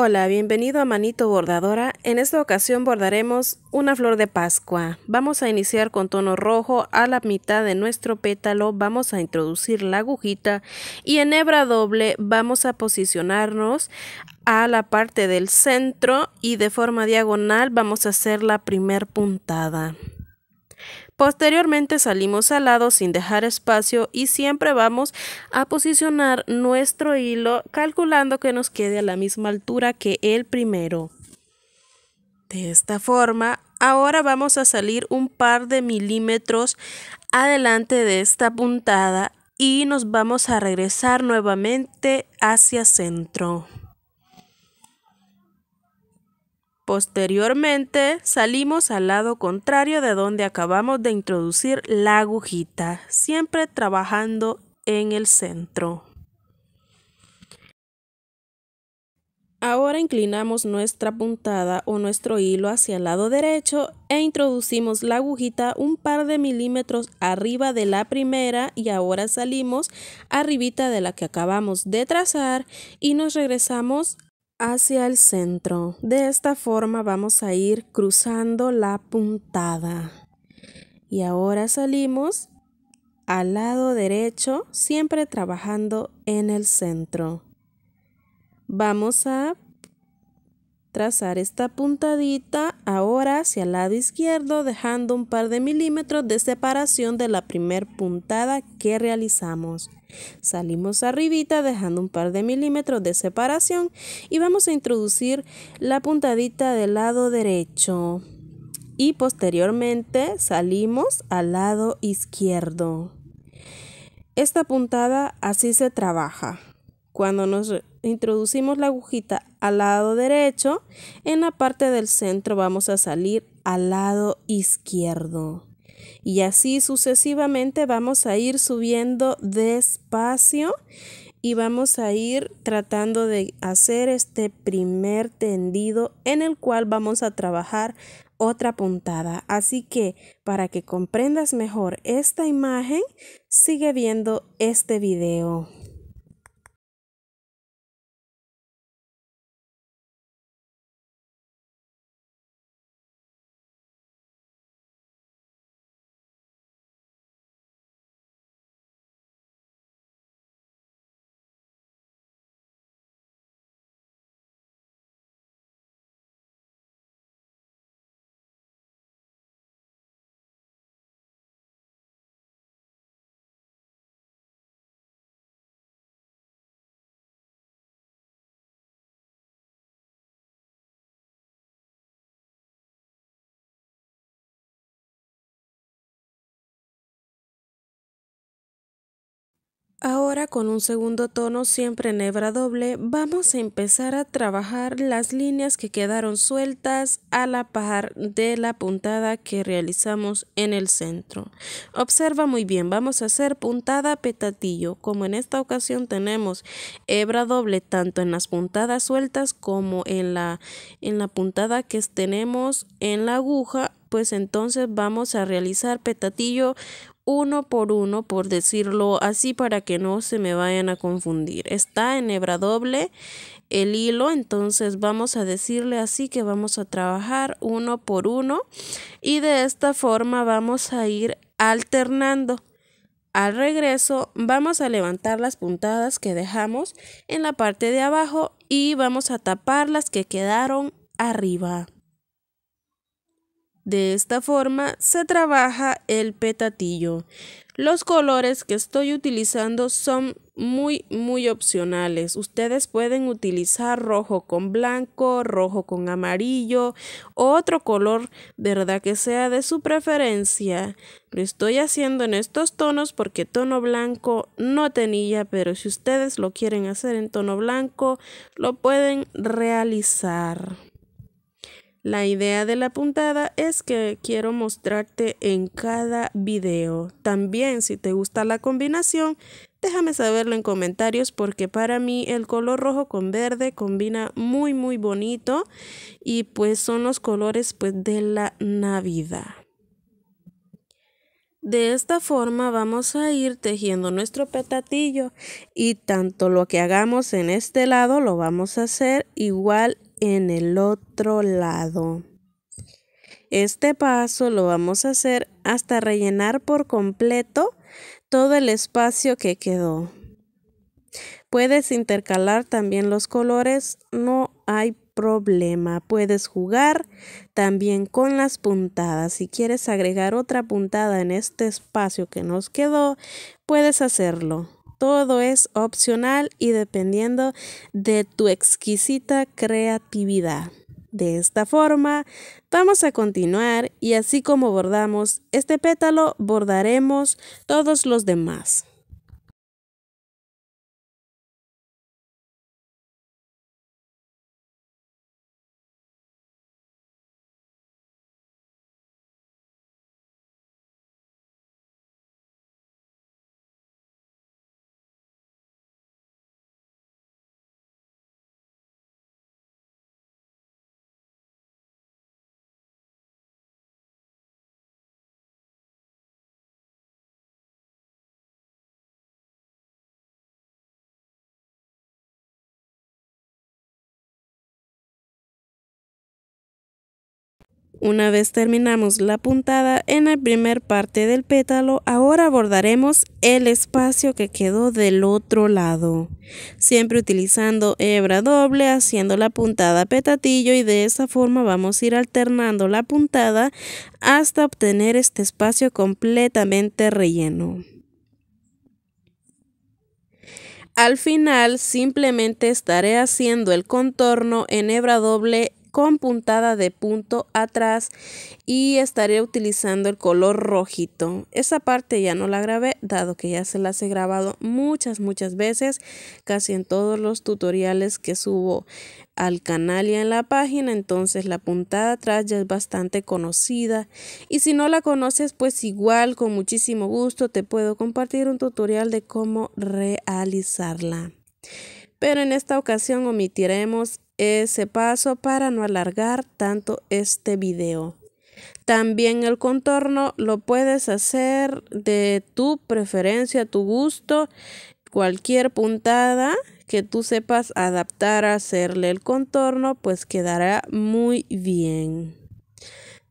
Hola, bienvenido a Manito Bordadora. En esta ocasión bordaremos una flor de Pascua. Vamos a iniciar con tono rojo a la mitad de nuestro pétalo. Vamos a introducir la agujita y en hebra doble vamos a posicionarnos a la parte del centro y de forma diagonal vamos a hacer la primer puntada. Posteriormente salimos al lado sin dejar espacio y siempre vamos a posicionar nuestro hilo calculando que nos quede a la misma altura que el primero. De esta forma, ahora vamos a salir un par de milímetros adelante de esta puntada y nos vamos a regresar nuevamente hacia centro. Posteriormente salimos al lado contrario de donde acabamos de introducir la agujita, siempre trabajando en el centro. Ahora inclinamos nuestra puntada o nuestro hilo hacia el lado derecho e introducimos la agujita un par de milímetros arriba de la primera y ahora salimos arribita de la que acabamos de trazar y nos regresamos hacia el centro. De esta forma vamos a ir cruzando la puntada. Y ahora salimos al lado derecho, siempre trabajando en el centro. Vamos a trazar esta puntadita ahora hacia el lado izquierdo dejando un par de milímetros de separación de la primer puntada que realizamos. Salimos arribita dejando un par de milímetros de separación y vamos a introducir la puntadita del lado derecho y posteriormente salimos al lado izquierdo. Esta puntada así se trabaja. Cuando nos introducimos la agujita al lado derecho, en la parte del centro vamos a salir al lado izquierdo. Y así sucesivamente vamos a ir subiendo despacio y vamos a ir tratando de hacer este primer tendido en el cual vamos a trabajar otra puntada. Así que para que comprendas mejor esta imagen, sigue viendo este video. Ahora con un segundo tono siempre en hebra doble vamos a empezar a trabajar las líneas que quedaron sueltas a la par de la puntada que realizamos en el centro. Observa muy bien, vamos a hacer puntada petatillo. Como en esta ocasión tenemos hebra doble tanto en las puntadas sueltas como en la, en la puntada que tenemos en la aguja, pues entonces vamos a realizar petatillo uno por uno, por decirlo así, para que no se me vayan a confundir. Está en hebra doble el hilo, entonces vamos a decirle así que vamos a trabajar uno por uno y de esta forma vamos a ir alternando. Al regreso vamos a levantar las puntadas que dejamos en la parte de abajo y vamos a tapar las que quedaron arriba. De esta forma se trabaja el petatillo. Los colores que estoy utilizando son muy muy opcionales. Ustedes pueden utilizar rojo con blanco, rojo con amarillo o otro color, verdad que sea de su preferencia. Lo estoy haciendo en estos tonos porque tono blanco no tenía, pero si ustedes lo quieren hacer en tono blanco, lo pueden realizar. La idea de la puntada es que quiero mostrarte en cada video. También si te gusta la combinación, déjame saberlo en comentarios porque para mí el color rojo con verde combina muy muy bonito y pues son los colores pues de la Navidad. De esta forma vamos a ir tejiendo nuestro petatillo y tanto lo que hagamos en este lado lo vamos a hacer igual en el otro lado. Este paso lo vamos a hacer hasta rellenar por completo todo el espacio que quedó. Puedes intercalar también los colores, no hay problema. Puedes jugar también con las puntadas. Si quieres agregar otra puntada en este espacio que nos quedó, puedes hacerlo. Todo es opcional y dependiendo de tu exquisita creatividad. De esta forma, vamos a continuar y así como bordamos este pétalo, bordaremos todos los demás. Una vez terminamos la puntada en la primer parte del pétalo, ahora abordaremos el espacio que quedó del otro lado. Siempre utilizando hebra doble, haciendo la puntada petatillo y de esa forma vamos a ir alternando la puntada hasta obtener este espacio completamente relleno. Al final simplemente estaré haciendo el contorno en hebra doble con puntada de punto atrás y estaré utilizando el color rojito. Esa parte ya no la grabé dado que ya se las he grabado muchas muchas veces casi en todos los tutoriales que subo al canal y en la página entonces la puntada atrás ya es bastante conocida y si no la conoces pues igual con muchísimo gusto te puedo compartir un tutorial de cómo realizarla pero en esta ocasión omitiremos ese paso para no alargar tanto este video. También el contorno lo puedes hacer de tu preferencia, tu gusto, cualquier puntada que tú sepas adaptar a hacerle el contorno, pues quedará muy bien.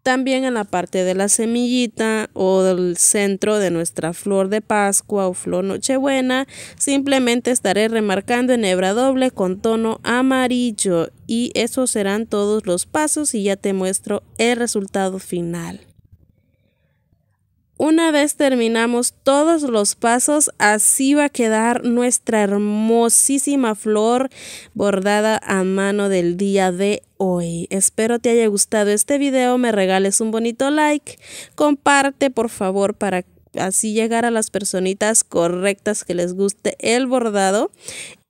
También en la parte de la semillita o del centro de nuestra flor de Pascua o flor Nochebuena, simplemente estaré remarcando en hebra doble con tono amarillo y esos serán todos los pasos y ya te muestro el resultado final. Una vez terminamos todos los pasos, así va a quedar nuestra hermosísima flor bordada a mano del día de hoy. Espero te haya gustado este video, me regales un bonito like, comparte por favor para así llegar a las personitas correctas que les guste el bordado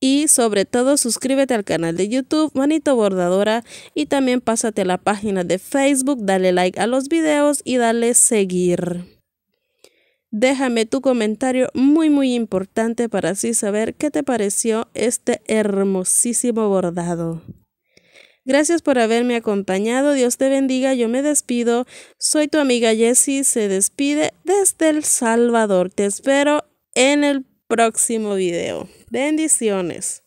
y sobre todo suscríbete al canal de YouTube Manito Bordadora y también pásate a la página de Facebook, dale like a los videos y dale seguir. Déjame tu comentario muy muy importante para así saber qué te pareció este hermosísimo bordado. Gracias por haberme acompañado, Dios te bendiga, yo me despido, soy tu amiga Jessie, se despide desde El Salvador, te espero en el próximo video. Bendiciones.